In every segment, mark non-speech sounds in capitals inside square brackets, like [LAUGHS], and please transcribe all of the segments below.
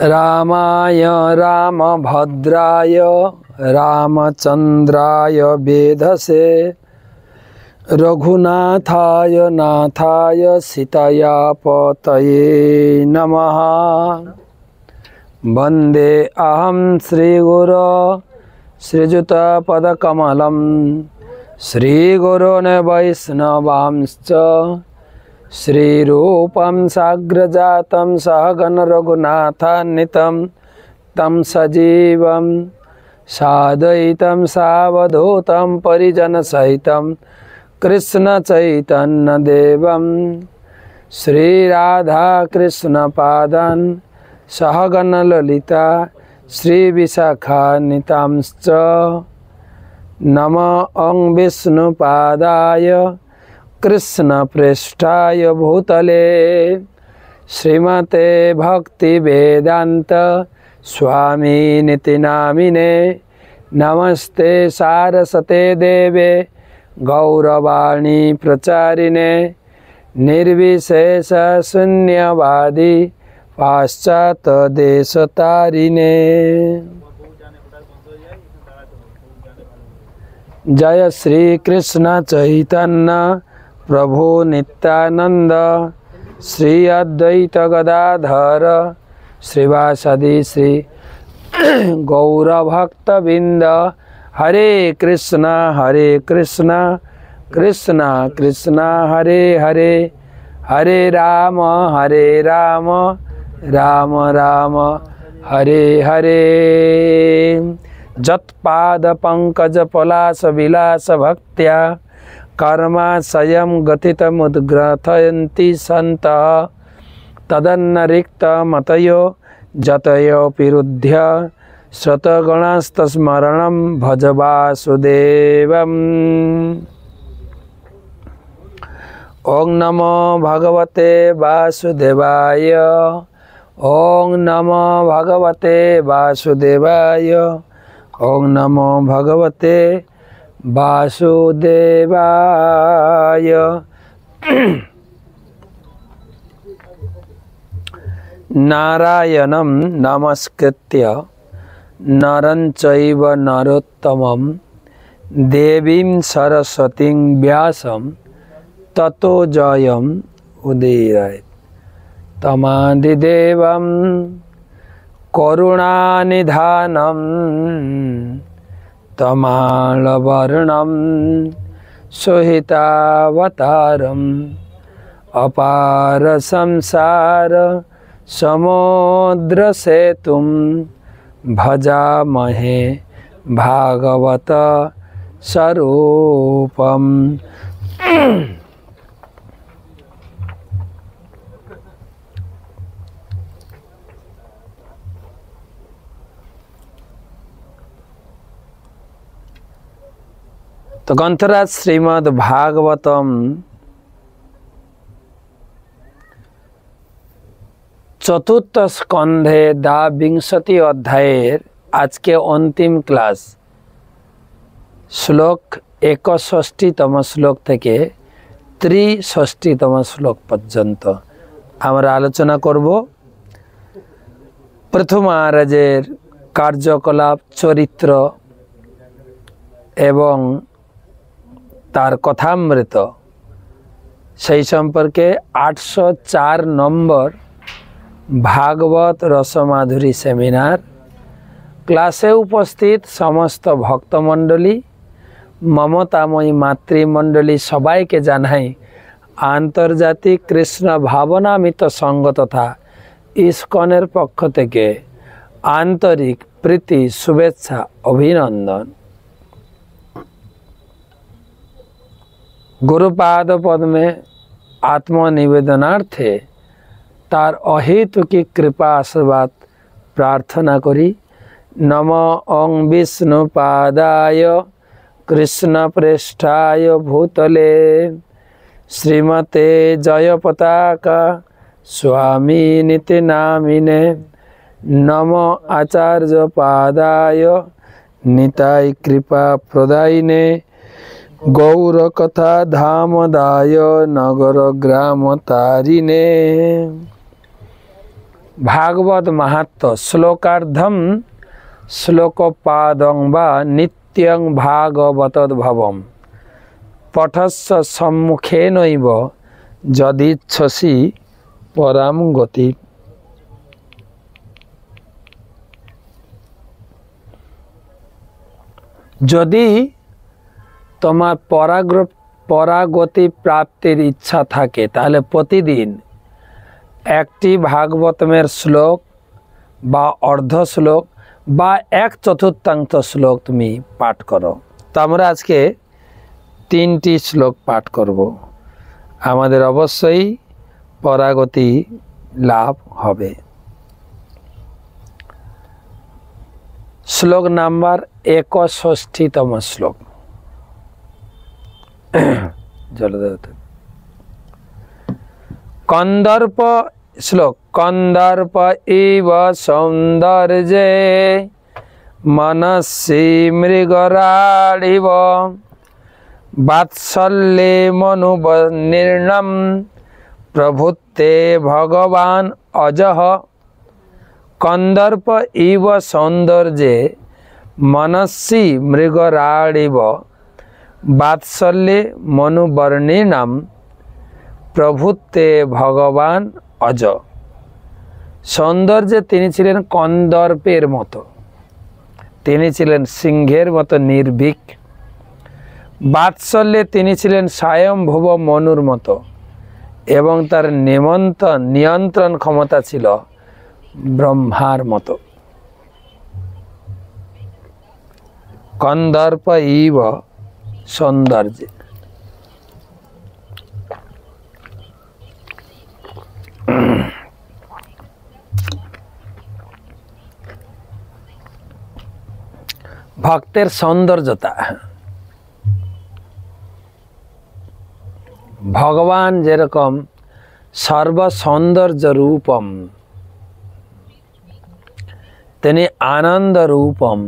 रामाय रामभद्राय रामचन्द्राय वेधसे रघुनाथाय नाथाय सीताया पतये नमः वन्दे अहं श्रीगुरो श्रीजुतपदकमलं श्रीगुरोन् वैष्णवांश्च श्रीरूपं साग्रजातं सहगणरघुनाथान्वितं तं सजीवं सादयितं सावधूतं परिजनसहितं कृष्णचैतन्यदेवं श्रीराधाकृष्णपादान् सहगणललिता श्रीविशाखानितांश्च नम ॐ अं विष्णुपादाय कृष्णपृष्ठाय भूतले श्रीमते स्वामी नीति नामिने नमस्ते सारसते देवे गौरवाणी प्रचारिणे देश तारिणे जय श्री कृष्ण चैतन्य प्रभो नित्यानंद श्री अद्वैत गदाधर श्रीवासदि श्री [CLEARS THROAT] गौरभक्तबिंद हरे कृष्णा हरे कृष्णा कृष्णा कृष्णा हरे हरे हरे राम हरे राम राम राम हरे हरे पंकज विलास जत्पादपङ्कजपलासविलासभक्त्या गथित गतितमुद्ग्रथयन्ति सन्तः तदन्नरिक्तमतयो जतयोऽपिरुध्य श्रुतगणस्तस्मरणं भज वासुदेव ॐ नमो भगवते वासुदेवाय ओं नमो भगवते वासुदेवाय ओं नमो भगवते वासुदेवाय नारायणं नमस्कृत्य नरं चैव नरोत्तमं देवीं सरस्वतीं व्यासं ततो जयम् उदीरयत् तमादिदेवं करुणानिधानम् तमालवर्णं सुहितावतारम् अपार संसार समुद्रसेतुं भजामहे भागवत स्वरूपम তো গ্রন্থরাজ শ্রীমদ্ ভাগবতম চতুর্থ স্কন্ধে দা বিংশতি অধ্যায়ের আজকে অন্তিম ক্লাস শ্লোক একষষ্ঠীতম শ্লোক থেকে ত্রিষষ্ঠীতম শ্লোক পর্যন্ত আমরা আলোচনা করব প্রথমারাজের কার্যকলাপ চরিত্র এবং তার কথামৃত সেই সম্পর্কে আটশো চার নম্বর ভাগবত রসমাধুরী সেমিনার ক্লাসে উপস্থিত সমস্ত ভক্তমণ্ডলী মমতাময়ী মাতৃমণ্ডলী সবাইকে জানাই আন্তর্জাতিক কৃষ্ণ ভাবনামিত সঙ্গ তথা ইস্কনের পক্ষ থেকে আন্তরিক প্রীতি শুভেচ্ছা অভিনন্দন गुरुपाद पद में आत्मनिवेदनार्थे तार अहेतुकी कृपा आशीर्वाद प्रार्थना करी नम ओं विष्णुपादाय कृष्ण पृष्ठाय भूतले श्रीमते जय जयपताका स्वामी नीति नामिने नम आचार्य पादाय नीताय कृपा प्रदायिने धाम धामदाय नगर ग्राम तारिने भागवत महात्म श्लोकार्धम श्लोकपादं वा नित्यं सम्मुखे पठस्स सम्मुखेनैव यदिच्छसि परां गति যদি তোমার পরাগ্র পরাগতি প্রাপ্তির ইচ্ছা থাকে তাহলে প্রতিদিন একটি ভাগবতমের শ্লোক বা অর্ধ শ্লোক বা এক চতুর্থাংশ শ্লোক তুমি পাঠ করো তো আমরা আজকে তিনটি শ্লোক পাঠ করব আমাদের অবশ্যই পরাগতি লাভ হবে শ্লোক নাম্বার একষষ্ঠীতম শ্লোক देते कंदर्प श्लोक कंदर्प इव सौंदर्य मनसी मृगराड़िव बात्सल्य मनुब निर्णम प्रभुते भगवान अजह कंदर्प इव सौंदर्य मनसी मृगराड़िव বাৎসল্যে মনুবর্ণীনাম প্রভুত্বে ভগবান অজ সৌন্দর্যে তিনি ছিলেন কন্দর্পের মতো তিনি ছিলেন সিংহের মতো নির্ভীক বাৎসল্যে তিনি ছিলেন স্বয়ংভুব মনুর মতো এবং তার নিমন্ত্রণ নিয়ন্ত্রণ ক্ষমতা ছিল ব্রহ্মার মতো কন্দর্প ইব সৌন্দর্যে ভক্তের সৌন্দর্যতা ভগবান যেরকম সর্বসৌন্দর্য রূপম তিনি আনন্দ রূপম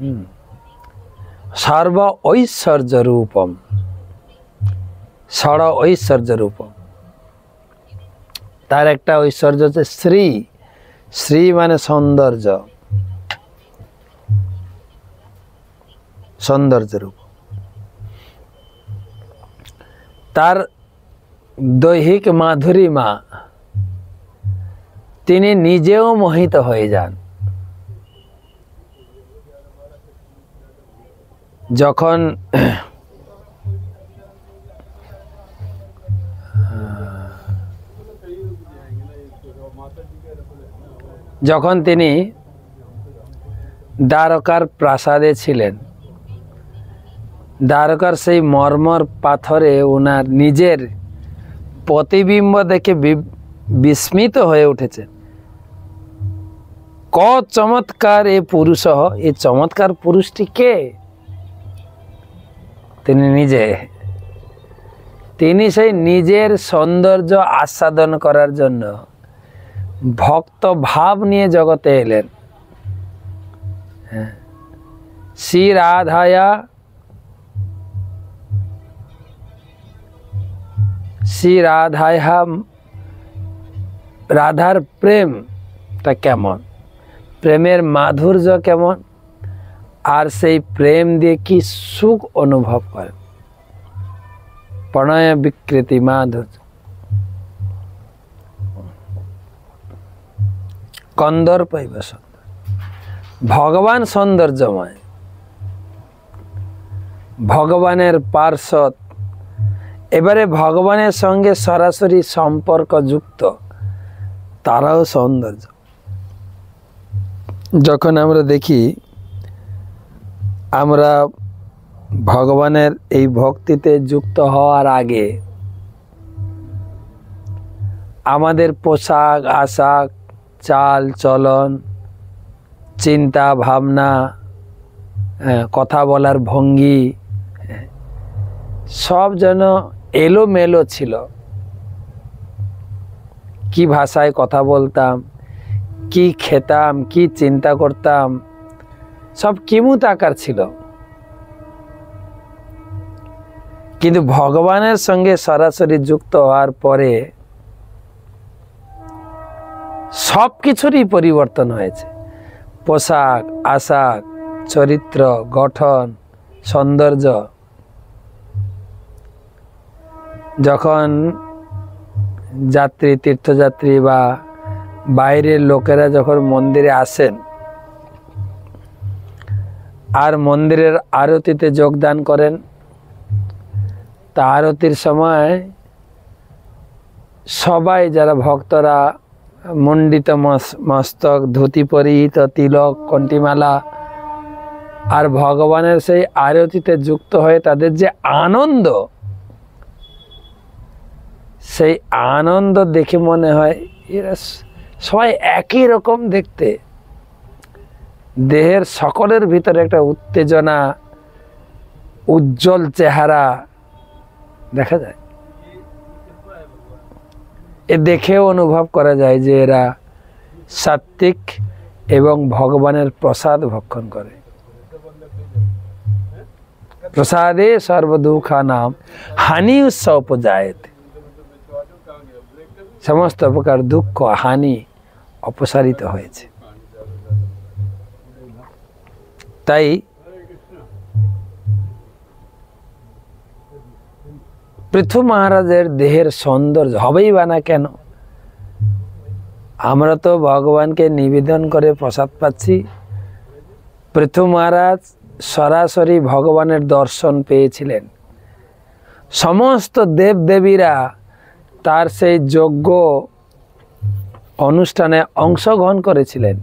হুম সর্ব ঐশ্বর্য রূপম ষড় ঐশ্বর্য রূপম তার একটা ঐশ্বর্য হচ্ছে শ্রী শ্রী মানে সৌন্দর্য সৌন্দর্য রূপ তার দৈহিক মাধুরী মা তিনি নিজেও মোহিত হয়ে যান যখন যখন তিনি দ্বারকার প্রাসাদে ছিলেন দ্বারকার সেই মর্মর পাথরে ওনার নিজের প্রতিবিম্ব দেখে বিস্মিত হয়ে উঠেছে ক চমৎকার এ পুরুষ এ চমৎকার পুরুষটি কে তিনি নিজে তিনি সেই নিজের সৌন্দর্য আস্বাদন করার জন্য ভক্ত ভাব নিয়ে জগতে এলেন হ্যাঁ। শ্রী রাধায়া শ্রী রাধায়া রাধার প্রেমটা কেমন প্রেমের মাধুর্য কেমন আর সেই প্রেম দিয়ে কি সুখ অনুভব করে প্রণয় বিকৃতি মাধুর কন্দর পাইব ভগবান সৌন্দর্যময় ভগবানের পার্শ্বদ এবারে ভগবানের সঙ্গে সরাসরি সম্পর্ক যুক্ত তারাও সৌন্দর্য যখন আমরা দেখি আমরা ভগবানের এই ভক্তিতে যুক্ত হওয়ার আগে আমাদের পোশাক আশাক চাল চলন চিন্তা ভাবনা হ্যাঁ, কথা বলার ভঙ্গি সব যেন এলোমেলো ছিল কি ভাষায় কথা বলতাম কি খেতাম কি চিন্তা করতাম সব কিমুত আকার ছিল কিন্তু ভগবানের সঙ্গে সরাসরি যুক্ত হওয়ার পরে সব কিছুরই পরিবর্তন হয়েছে পোশাক আশাক চরিত্র গঠন সৌন্দর্য যখন যাত্রী তীর্থযাত্রী বা বাইরের লোকেরা যখন মন্দিরে আসেন আর মন্দিরের আরতিতে যোগদান করেন তা আরতির সময় সবাই যারা ভক্তরা মণ্ডিত মস্তক ধুতি পরিহিত তিলক কণ্টিমালা আর ভগবানের সেই আরতিতে যুক্ত হয়ে তাদের যে আনন্দ সেই আনন্দ দেখে মনে হয় এরা সবাই একই রকম দেখতে দেহের সকলের ভিতরে একটা উত্তেজনা উজ্জ্বল চেহারা দেখা যায় এ দেখেও অনুভব করা যায় যে এরা সাত্ত্বিক এবং ভগবানের প্রসাদ ভক্ষণ করে প্রসাদে সর্বদুখা নাম হানি উৎসব উপজায়ত সমস্ত প্রকার দুঃখ হানি অপসারিত হয়েছে তাই পৃথু মহারাজের দেহের সৌন্দর্য হবেই বা না কেন আমরা তো ভগবানকে নিবেদন করে প্রসাদ পাচ্ছি পৃথু মহারাজ সরাসরি ভগবানের দর্শন পেয়েছিলেন সমস্ত দেবদেবীরা তার সেই যজ্ঞ অনুষ্ঠানে অংশগ্রহণ করেছিলেন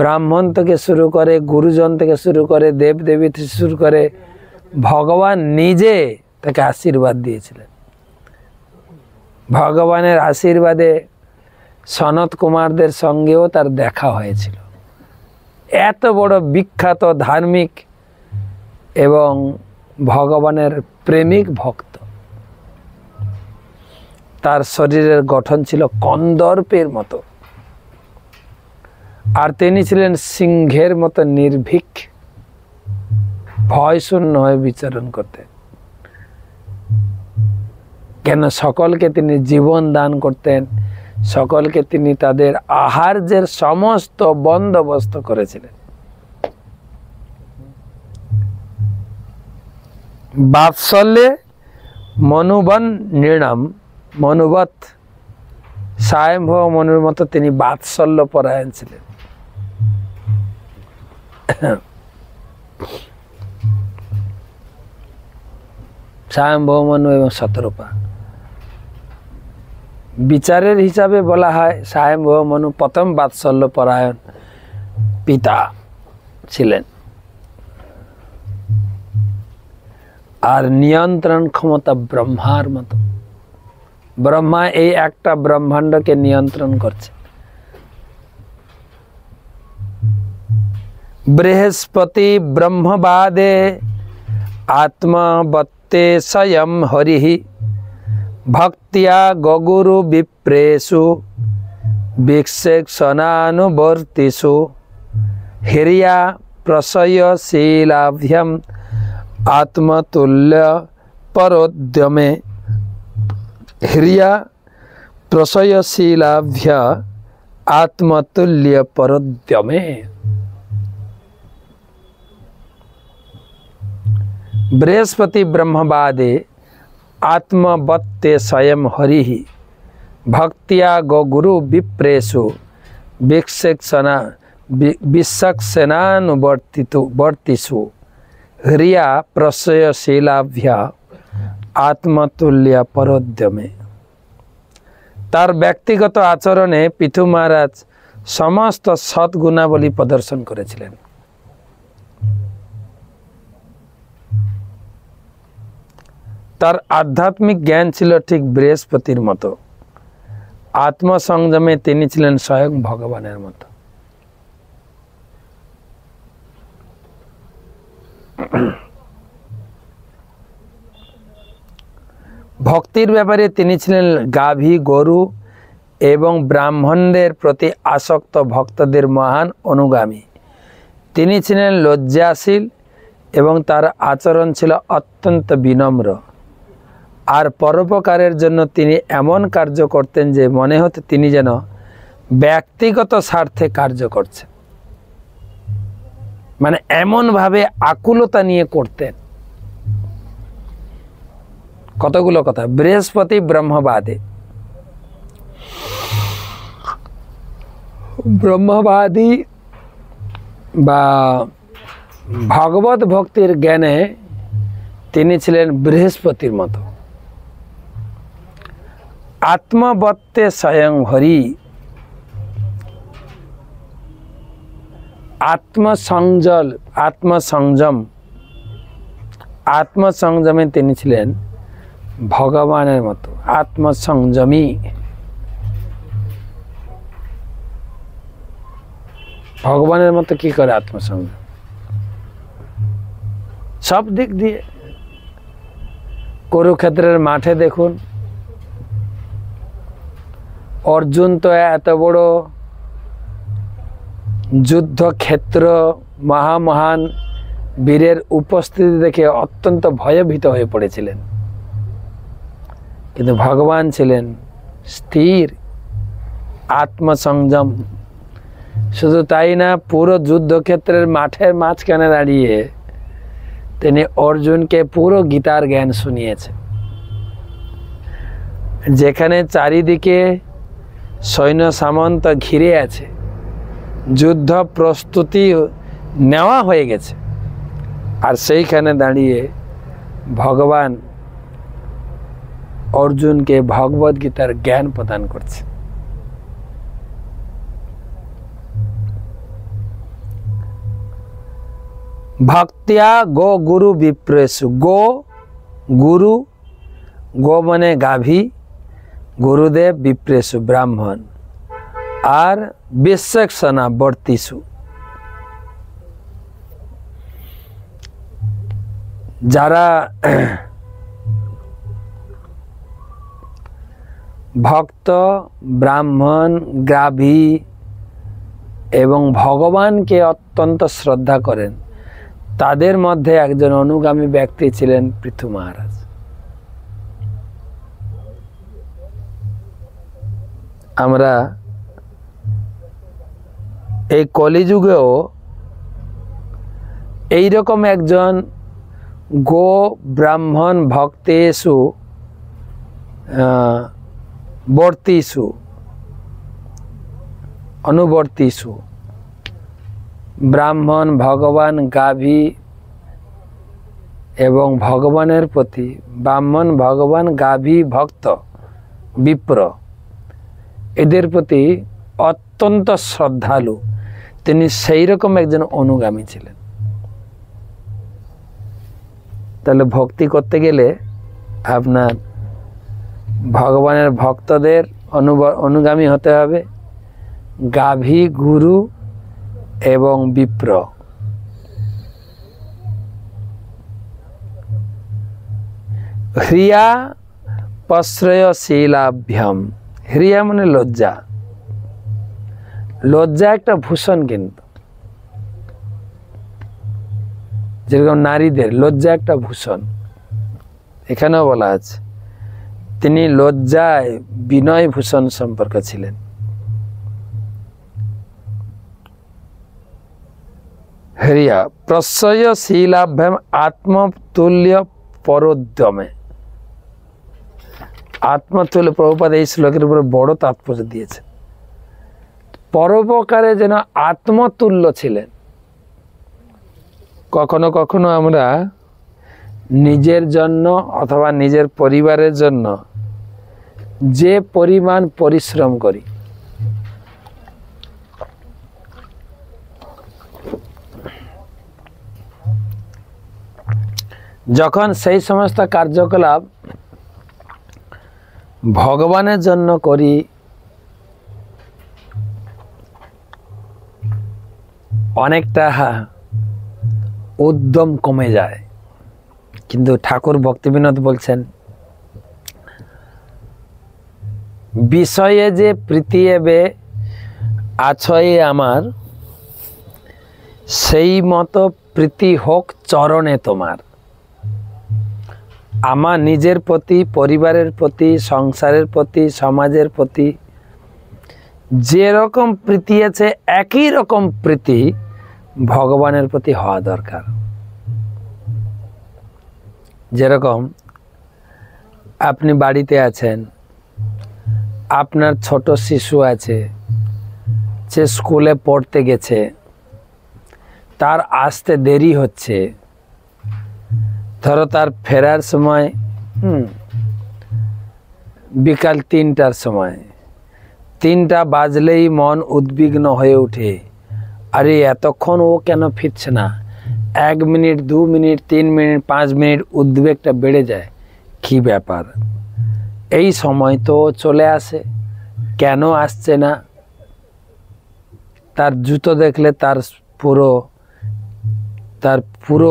ব্রাহ্মণ থেকে শুরু করে গুরুজন থেকে শুরু করে দেব দেবী থেকে শুরু করে ভগবান নিজে তাকে আশীর্বাদ দিয়েছিলেন ভগবানের আশীর্বাদে সনত কুমারদের সঙ্গেও তার দেখা হয়েছিল এত বড় বিখ্যাত ধার্মিক এবং ভগবানের প্রেমিক ভক্ত তার শরীরের গঠন ছিল কন্দর্পের মতো আর তিনি ছিলেন সিংহের মতো নির্ভীক ভয় শূন্য হয়ে বিচরণ করতেন কেন সকলকে তিনি জীবন দান করতেন সকলকে তিনি তাদের আহার্যের সমস্ত বন্দোবস্ত করেছিলেন বাৎসল্যে মনোবন নির্ণাম মনুবত সায়ম্ভ মনুর মতো তিনি বাৎসল্য পরায়ণ ছিলেন [COUGHS] সায়ম্ভৌমানু এবং শতরূপা বিচারের হিসাবে বলা হয় সায়ম্ভৌমানু প্রথম বাৎসল্য পরায়ণ পিতা ছিলেন আর নিয়ন্ত্রণ ক্ষমতা ব্রহ্মার মতো ব্রহ্মা এই একটা ব্রহ্মাণ্ডকে নিয়ন্ত্রণ করছে बृहस्पति ब्रह्मवादे आत्मा बत्ते स्वयं हरि भक्तिया गगुरु विप्रेशु विक्षेक्षणानुवर्तिषु हिरिया प्रशयशीलाभ्यम आत्मतुल्य परोद्यमे हिरिया प्रशयशीलाभ्य आत्मतुल्य परोद्यमे बृहस्पति ब्रह्मदे आत्मब् स्वयं हरि भक्त्याग गुरुवि विप्रेषु विषेन वर्तिसु रिया प्रसय शाभ आत्मतुल्यपरोधमे तर व्यक्तिगत आचरण पिथु महाराज समस्त सद्गुणवलि प्रदर्शन করেছিলেন তার আধ্যাত্মিক জ্ঞান ছিল ঠিক বৃহস্পতির মতো আত্মসংযমে তিনি ছিলেন স্বয়ং ভগবানের মতো ভক্তির ব্যাপারে তিনি ছিলেন গাভী গরু এবং ব্রাহ্মণদের প্রতি আসক্ত ভক্তদের মহান অনুগামী তিনি ছিলেন লজ্জাশীল এবং তার আচরণ ছিল অত্যন্ত বিনম্র আর পরোপকারের জন্য তিনি এমন কার্য করতেন যে মনে হতো তিনি যেন ব্যক্তিগত স্বার্থে কার্য করছেন মানে এমনভাবে আকুলতা নিয়ে করতেন কতগুলো কথা বৃহস্পতি ব্রহ্মবাদী ব্রহ্মবাদী বা ভগবত ভক্তির জ্ঞানে তিনি ছিলেন বৃহস্পতির মতো আত্মবত্তে স্বয়ং হরি আত্মসংজল আত্মসংযম আত্মসংযমে তিনি ছিলেন ভগবানের মতো আত্মসংযমী ভগবানের মতো কি করে আত্মসংযম সব দিক দিয়ে কুরুক্ষেত্রের মাঠে দেখুন অর্জুন তো এত বড় যুদ্ধক্ষেত্র মহামহান বীরের উপস্থিতি দেখে অত্যন্ত ভয়ভীত হয়ে পড়েছিলেন কিন্তু ভগবান ছিলেন স্থির আত্মসংযম শুধু তাই না পুরো যুদ্ধক্ষেত্রের মাঠের মাঝখানে দাঁড়িয়ে তিনি অর্জুনকে পুরো গীতার জ্ঞান শুনিয়েছে যেখানে চারিদিকে সৈন্য সামন্ত ঘিরে আছে যুদ্ধ প্রস্তুতি নেওয়া হয়ে গেছে আর সেইখানে দাঁড়িয়ে ভগবান অর্জুনকে ভগবদ গীতার জ্ঞান প্রদান করছে ভক্তিয়া গো গুরু বিপ্রেসু গো গুরু গো মানে গাভী গুরুদেব বিপ্রেসু ব্রাহ্মণ আর বিশ্বেক্ষণা বর্তিসু যারা ভক্ত ব্রাহ্মণ গ্রাভী এবং ভগবানকে অত্যন্ত শ্রদ্ধা করেন তাদের মধ্যে একজন অনুগামী ব্যক্তি ছিলেন পৃথু মহারাজ আমরা এই কলিযুগেও এই রকম একজন গো ব্রাহ্মণ ভক্তেষু বর্তিসু অনুবর্তিসু ব্রাহ্মণ ভগবান গাভী এবং ভগবানের প্রতি ব্রাহ্মণ ভগবান গাভী ভক্ত বিপ্র এদের প্রতি অত্যন্ত শ্রদ্ধালু তিনি সেই রকম একজন অনুগামী ছিলেন তাহলে ভক্তি করতে গেলে আপনার ভগবানের ভক্তদের অনুগামী হতে হবে গাভী গুরু এবং বিপ্র হ্রিয়া প্রশ্রয়শীলাভ্যম হেরিয়া মানে লজ্জা লজ্জা একটা ভূষণ কিন্তু যেরকম নারীদের লজ্জা একটা ভূষণ এখানেও বলা আছে তিনি লজ্জায় বিনয় ভূষণ সম্পর্কে ছিলেন হেরিয়া প্রশ্রয়শীলাভ্যাম আত্মতুল্য পরোদ্যমে আত্মার্থ প্রভুপাদ এই শ্লোকের উপরে বড় তাৎপর্য দিয়েছে পরোপকারে যেন আত্মতুল্য ছিলেন কখনো কখনো আমরা নিজের জন্য অথবা নিজের পরিবারের জন্য যে পরিমাণ পরিশ্রম করি যখন সেই সমস্ত কার্যকলাপ ভগবানের জন্য করি অনেকটা উদ্যম কমে যায় কিন্তু ঠাকুর ভক্তিবিনোদ বলছেন বিষয়ে যে প্রীতি এবে আছয়ে আমার সেই মতো প্রীতি হোক চরণে তোমার আমার নিজের প্রতি পরিবারের প্রতি সংসারের প্রতি সমাজের প্রতি যেরকম প্রীতি আছে একই রকম প্রীতি ভগবানের প্রতি হওয়া দরকার যেরকম আপনি বাড়িতে আছেন আপনার ছোট শিশু আছে সে স্কুলে পড়তে গেছে তার আসতে দেরি হচ্ছে ধরো তার ফেরার সময় বিকাল তিনটার সময় তিনটা বাজলেই মন উদ্বিগ্ন হয়ে ওঠে আরে এতক্ষণ ও কেন ফিরছে না এক মিনিট দু মিনিট তিন মিনিট পাঁচ মিনিট উদ্বেগটা বেড়ে যায় কি ব্যাপার এই সময় তো চলে আসে কেন আসছে না তার জুতো দেখলে তার পুরো তার পুরো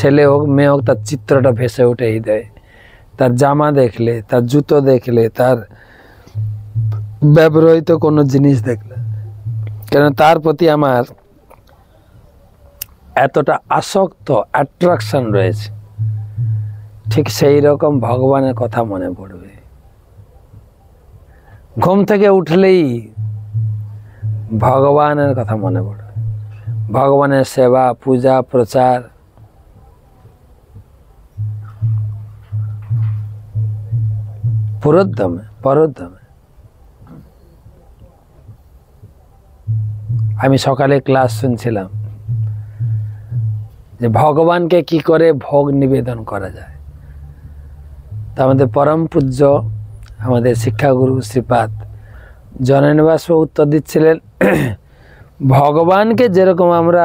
ছেলে হোক মেয়ে হোক তার চিত্রটা ভেসে উঠেই দেয় তার জামা দেখলে তার জুতো দেখলে তার ব্যবহৃত কোনো জিনিস দেখলে কেন তার প্রতি আমার এতটা আসক্ত অ্যাট্রাকশন রয়েছে ঠিক সেই রকম ভগবানের কথা মনে পড়বে ঘুম থেকে উঠলেই ভগবানের কথা মনে পড়বে ভগবানের সেবা পূজা প্রচার পুরোদ্যমে পরোদ্যমে আমি সকালে ক্লাস শুনছিলাম যে ভগবানকে কি করে ভোগ নিবেদন করা যায় তা আমাদের পরম পূজ্য আমাদের শিক্ষাগুরু শ্রীপাদ জননিবাস উত্তর দিচ্ছিলেন ভগবানকে যেরকম আমরা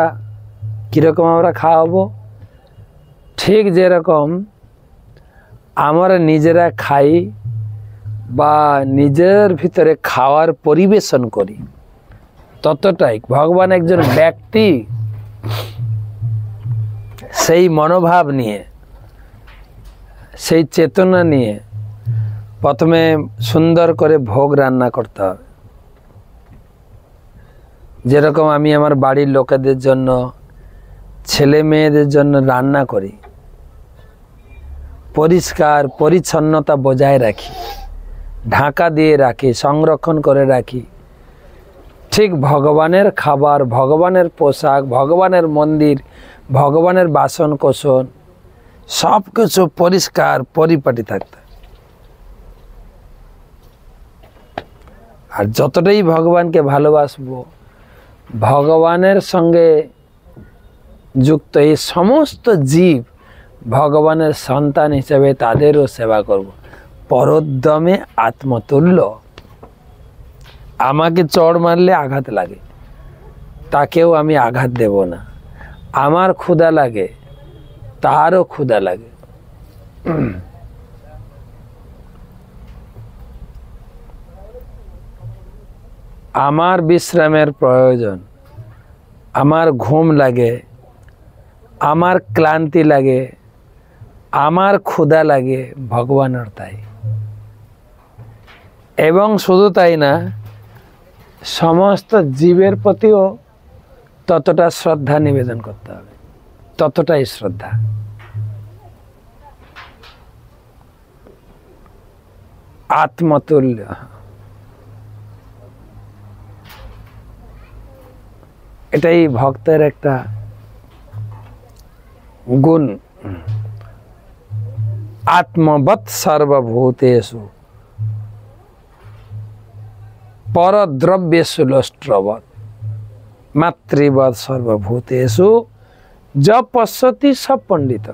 কীরকম আমরা খাওয়াবো ঠিক যেরকম আমরা নিজেরা খাই বা নিজের ভিতরে খাওয়ার পরিবেশন করি ততটাই ভগবান একজন ব্যক্তি সেই মনোভাব নিয়ে সেই চেতনা নিয়ে প্রথমে সুন্দর করে ভোগ রান্না করতে হবে যেরকম আমি আমার বাড়ির লোকেদের জন্য ছেলে মেয়েদের জন্য রান্না করি পরিষ্কার পরিচ্ছন্নতা বজায় রাখি ঢাকা দিয়ে রাখি সংরক্ষণ করে রাখি ঠিক ভগবানের খাবার ভগবানের পোশাক ভগবানের মন্দির ভগবানের বাসন কোষণ সব কিছু পরিষ্কার পরিপাটি থাকতে আর যতটাই ভগবানকে ভালোবাসব ভগবানের সঙ্গে যুক্ত এই সমস্ত জীব ভগবানের সন্তান হিসেবে তাদেরও সেবা করবো পরদমে আত্মতুল্য আমাকে চড় মারলে আঘাত লাগে তাকেও আমি আঘাত দেব না আমার ক্ষুদা লাগে তারও ক্ষুদা লাগে আমার বিশ্রামের প্রয়োজন আমার ঘুম লাগে আমার ক্লান্তি লাগে আমার ক্ষুদা লাগে ভগবানের তাই এবং শুধু তাই না সমস্ত জীবের প্রতিও ততটা শ্রদ্ধা নিবেদন করতে হবে ততটাই শ্রদ্ধা আত্মতুল্য এটাই ভক্তের একটা গুণ আত্মবৎ সর্বভূতেশু পরদ্রব্যেশু লষ্ট্রবৎ মাতৃবৎ সর্বভূতেশু য পশ্যতি সব পণ্ডিত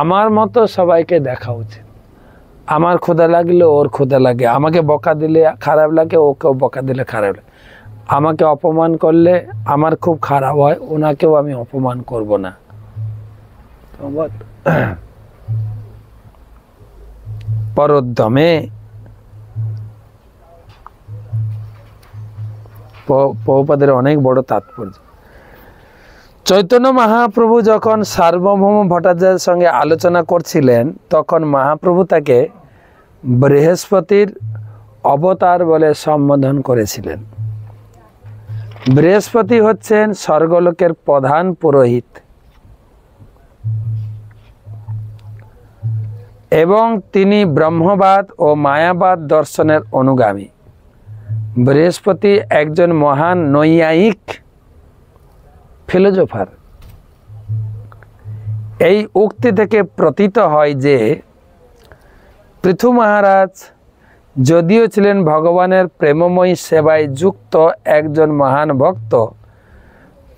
আমার মতো সবাইকে দেখা উচিত আমার ক্ষুদা লাগলে ওর ক্ষুদা লাগে আমাকে বকা দিলে খারাপ লাগে ওকেও বকা দিলে খারাপ লাগে আমাকে অপমান করলে আমার খুব খারাপ হয় ওনাকেও আমি অপমান করব না পরোদ্যমে বহুপাদের অনেক বড় তাৎপর্য চৈতন্য মহাপ্রভু যখন সার্বভৌম ভট্টাচার্যের সঙ্গে আলোচনা করছিলেন তখন মহাপ্রভু তাকে বৃহস্পতির অবতার বলে সম্বোধন করেছিলেন বৃহস্পতি হচ্ছেন স্বর্গলোকের প্রধান পুরোহিত এবং তিনি ব্রহ্মবাদ ও মায়াবাদ দর্শনের অনুগামী বৃহস্পতি একজন মহান নৈয়ায়িক ফিলোজফার এই উক্তি থেকে প্রতীত হয় যে পৃথু মহারাজ যদিও ছিলেন ভগবানের প্রেমময়ী সেবায় যুক্ত একজন মহান ভক্ত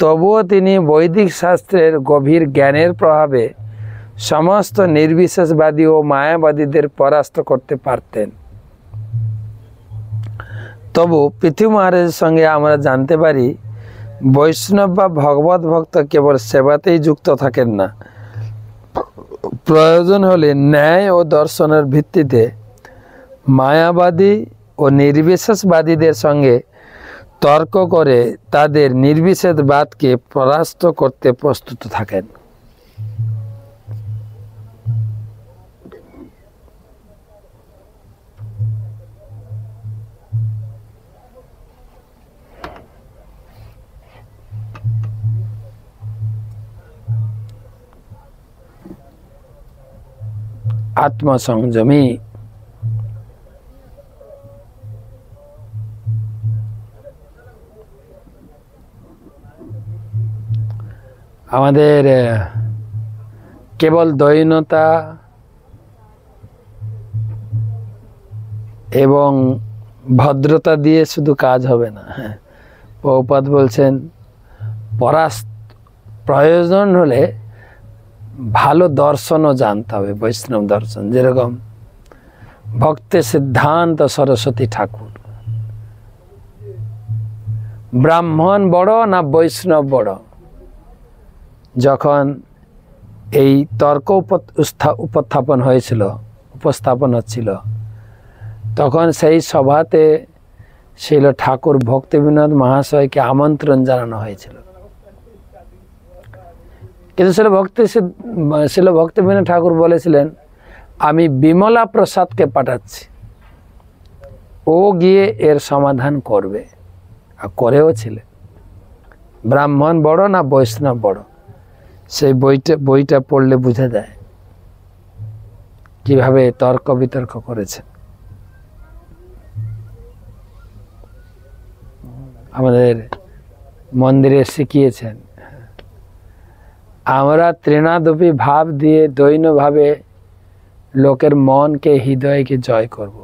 তবুও তিনি বৈদিক শাস্ত্রের গভীর জ্ঞানের প্রভাবে সমস্ত নির্বিশেষবাদী ও মায়াবাদীদের পরাস্ত করতে পারতেন তবু পৃথিবী মহারাজের সঙ্গে আমরা জানতে পারি বৈষ্ণব বা ভগবত ভক্ত কেবল সেবাতেই যুক্ত থাকেন না প্রয়োজন হলে ন্যায় ও দর্শনের ভিত্তিতে মায়াবাদী ও নির্বিশেষবাদীদের সঙ্গে তর্ক করে তাদের নির্বিশেষবাদকে পরাস্ত করতে প্রস্তুত থাকেন আত্মসংযমী আমাদের কেবল দৈনতা এবং ভদ্রতা দিয়ে শুধু কাজ হবে না হ্যাঁ বহুপাত বলছেন পরাস্ত প্রয়োজন হলে ভালো দর্শনও জানতে হবে বৈষ্ণব দর্শন যেরকম ভক্তে সিদ্ধান্ত সরস্বতী ঠাকুর ব্রাহ্মণ বড় না বৈষ্ণব বড় যখন এই তর্ক উপস্থাপন হয়েছিল উপস্থাপন হচ্ছিল তখন সেই সভাতে ছিল ঠাকুর ভক্তিবিনোদ মহাশয়কে আমন্ত্রণ জানানো হয়েছিল কিন্তু শিল ভক্তি শিল বিনয় ঠাকুর বলেছিলেন আমি বিমলা প্রসাদকে পাঠাচ্ছি ও গিয়ে এর সমাধান করবে আর করেও ছিলেন ব্রাহ্মণ বড় না বৈষ্ণব বড় সেই বইটা বইটা পড়লে বুঝে দেয় কিভাবে তর্ক বিতর্ক করেছে আমাদের মন্দিরে শিখিয়েছেন আমরা তৃণাদপি ভাব দিয়ে দৈন্যভাবে লোকের মনকে হৃদয়কে জয় করব।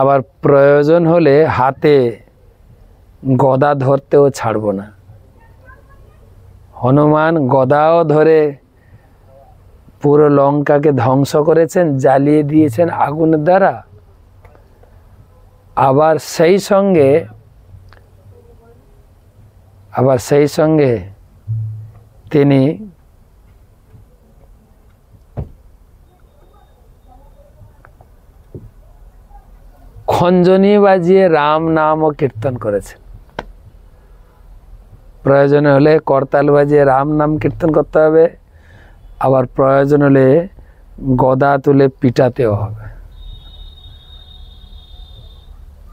আবার প্রয়োজন হলে হাতে গদা ধরতেও ছাড়ব না হনুমান গদাও ধরে পুরো লঙ্কাকে ধ্বংস করেছেন জ্বালিয়ে দিয়েছেন আগুনের দ্বারা আবার সেই সঙ্গে আবার সেই সঙ্গে তিনি খঞ্জনি বাজিয়ে রাম নাম ও কীর্তন করেছেন প্রয়োজন হলে করতাল বাজিয়ে রাম নাম কীর্তন করতে হবে আবার প্রয়োজন হলে গদা তুলে পিটাতেও হবে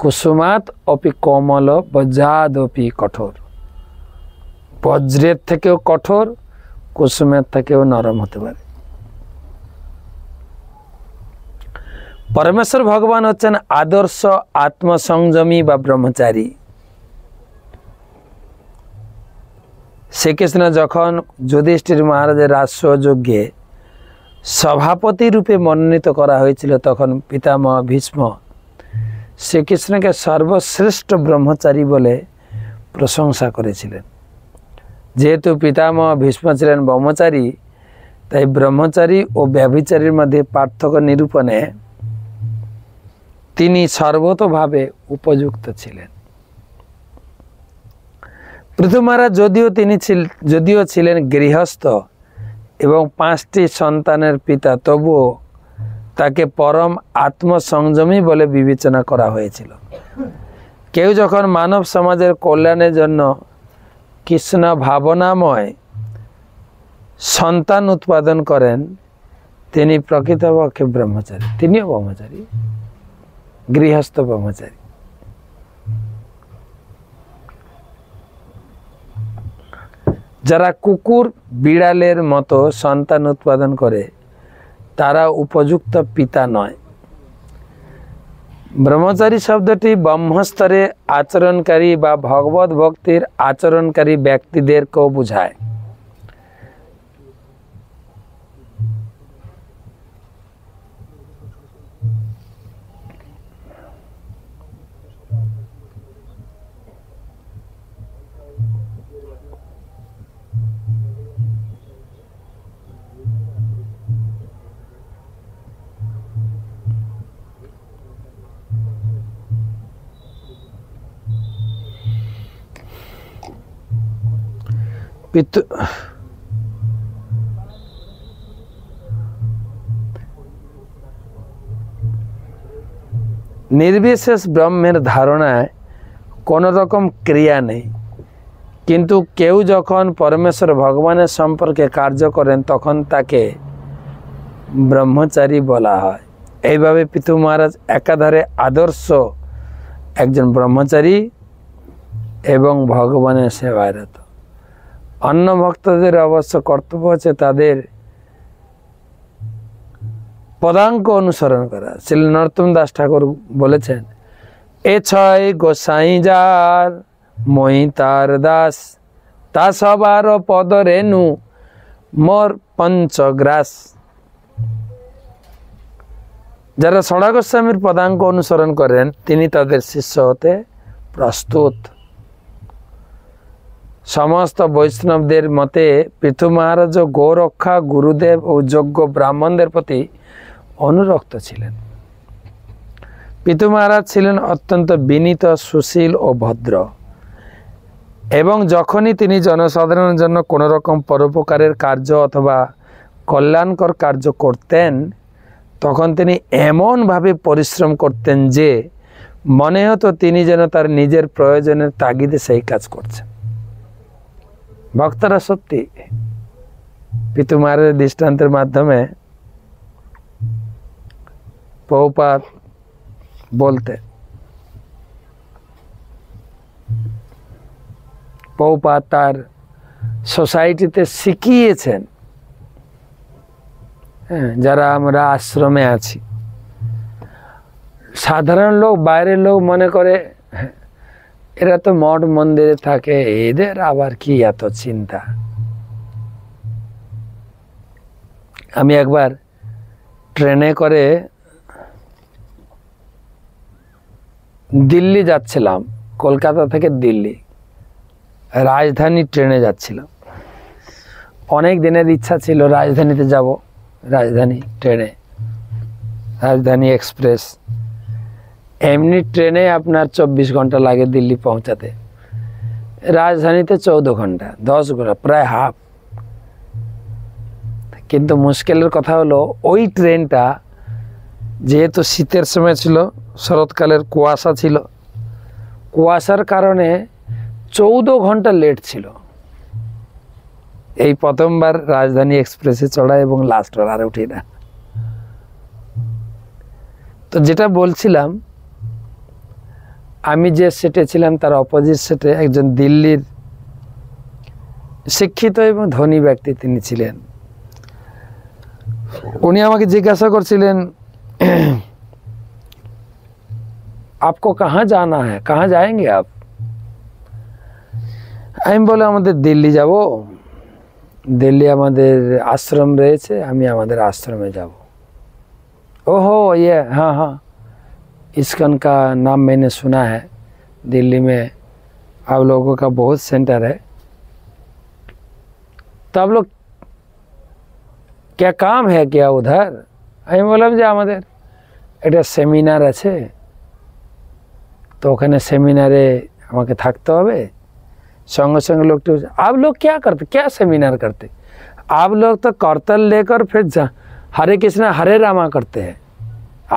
কুসুমাত অপি কমল বজাদ অপি কঠোর বজ্রের থেকেও কঠোর কুসুমের থেকেও নরম হতে পারে পরমেশ্বর ভগবান হচ্ছেন আদর্শ আত্মসংযমী বা ব্রহ্মচারী শ্রীকৃষ্ণ যখন যুধিষ্ঠির মহারাজের রাষ্ট্রযজ্ঞে সভাপতি রূপে মনোনীত করা হয়েছিল তখন পিতামহ ভীষ্ম শ্রীকৃষ্ণকে সর্বশ্রেষ্ঠ ব্রহ্মচারী বলে প্রশংসা করেছিলেন যেহেতু পিতামহ ভীষ্ম ছিলেন ব্রহ্মচারী তাই ব্রহ্মচারী ও ব্যভিচারীর মধ্যে পার্থক্য নিরূপণে তিনি সর্বতভাবে উপযুক্ত ছিলেন পৃথুমারা যদিও তিনি যদিও ছিলেন গৃহস্থ এবং পাঁচটি সন্তানের পিতা তবুও তাকে পরম আত্মসংযমী বলে বিবেচনা করা হয়েছিল কেউ যখন মানব সমাজের কল্যাণের জন্য কৃষ্ণ ভাবনাময় সন্তান উৎপাদন করেন তিনি প্রকৃতপক্ষে ব্রহ্মচারী তিনিও ব্রহ্মচারী গৃহস্থ ব্রহ্মচারী যারা কুকুর বিড়ালের মতো সন্তান উৎপাদন করে তারা উপযুক্ত পিতা নয় ব্রহ্মচারী শব্দটি ব্রহ্মস্তরে আচরণকারী বা ভগবত ভক্তির আচরণকারী ব্যক্তিদেরকেও বুঝায় পিতু নির্বিশেষ ব্রহ্মের ধারণায় কোনো রকম ক্রিয়া নেই কিন্তু কেউ যখন পরমেশ্বর ভগবানের সম্পর্কে কার্য করেন তখন তাকে ব্রহ্মচারী বলা হয় এইভাবে পিতু মহারাজ একাধারে আদর্শ একজন ব্রহ্মচারী এবং ভগবানের সেবায়রত অন্য ভক্তদের অবশ্য কর্তব্য আছে তাদের পদাঙ্ক অনুসরণ করা শ্রী নরতম দাস ঠাকুর বলেছেন এ ছয় গোসাই যার মই তার দাস তা সবার পদ রেণু মোর পঞ্চগ্রাস যারা ষড়া গোস্বামীর পদাঙ্ক অনুসরণ করেন তিনি তাদের শিষ্য হতে প্রস্তুত সমস্ত বৈষ্ণবদের মতে পৃথু মহারাজ গোরক্ষা গুরুদেব ও যোগ্য ব্রাহ্মণদের প্রতি অনুরক্ত ছিলেন পিতু মহারাজ ছিলেন অত্যন্ত বিনীত সুশীল ও ভদ্র এবং যখনই তিনি জনসাধারণের জন্য কোনো রকম পরোপকারের কার্য অথবা কল্যাণকর কার্য করতেন তখন তিনি এমনভাবে পরিশ্রম করতেন যে মনে হতো তিনি যেন তার নিজের প্রয়োজনের তাগিদে সেই কাজ করছেন ভক্তরা সত্যি পিতুমারের দৃষ্টান্তের মাধ্যমে পৌপাত বলতে পৌপাত তার সোসাইটিতে শিখিয়েছেন হ্যাঁ যারা আমরা আশ্রমে আছি সাধারণ লোক বাইরের লোক মনে করে হ্যাঁ এরা তো মঠ মন্দিরে থাকে এদের আবার কি এত চিন্তা আমি একবার ট্রেনে করে দিল্লি যাচ্ছিলাম কলকাতা থেকে দিল্লি রাজধানী ট্রেনে যাচ্ছিলাম অনেক দিনের ইচ্ছা ছিল রাজধানীতে যাব রাজধানী ট্রেনে রাজধানী এক্সপ্রেস এমনি ট্রেনে আপনার চব্বিশ ঘন্টা লাগে দিল্লি পৌঁছাতে রাজধানীতে চৌদ্দ ঘন্টা দশ ঘন্টা প্রায় হাফ কিন্তু মুশকিলের কথা হলো ওই ট্রেনটা যেহেতু শীতের সময় ছিল শরৎকালের কুয়াশা ছিল কুয়াশার কারণে চৌদ্দ ঘন্টা লেট ছিল এই প্রথমবার রাজধানী এক্সপ্রেসে চড়া এবং লাস্ট আর উঠি না তো যেটা বলছিলাম আমি যে সেটে ছিলাম তার অপোজিট সেটে একজন দিল্লির শিক্ষিত এবং ধনী ব্যক্তি তিনি ছিলেন উনি আমাকে জিজ্ঞাসা করছিলেন আপকো কাহা জানা হ্যাঁ কাহা যায়গে আপ আমি বলে আমাদের দিল্লি যাব দিল্লি আমাদের আশ্রম রয়েছে আমি আমাদের আশ্রমে যাব ওহো ইয়ে হ্যাঁ হ্যাঁ इसकन का नाम मैंने सुना है दिल्ली में आप लोगों का बहुत सेंटर है तो आप लोग क्या काम है क्या उधर हम বললাম जे আমাদের একটা सेमिनार আছে तो सेमिनारे সেমিনারে थकते থাকতে संगे संगे लोग तो आप लोग क्या करते क्या सेमिनार करते आप लोग तो करतल लेकर फिर हरे कृष्णा हरे रामा करते हैं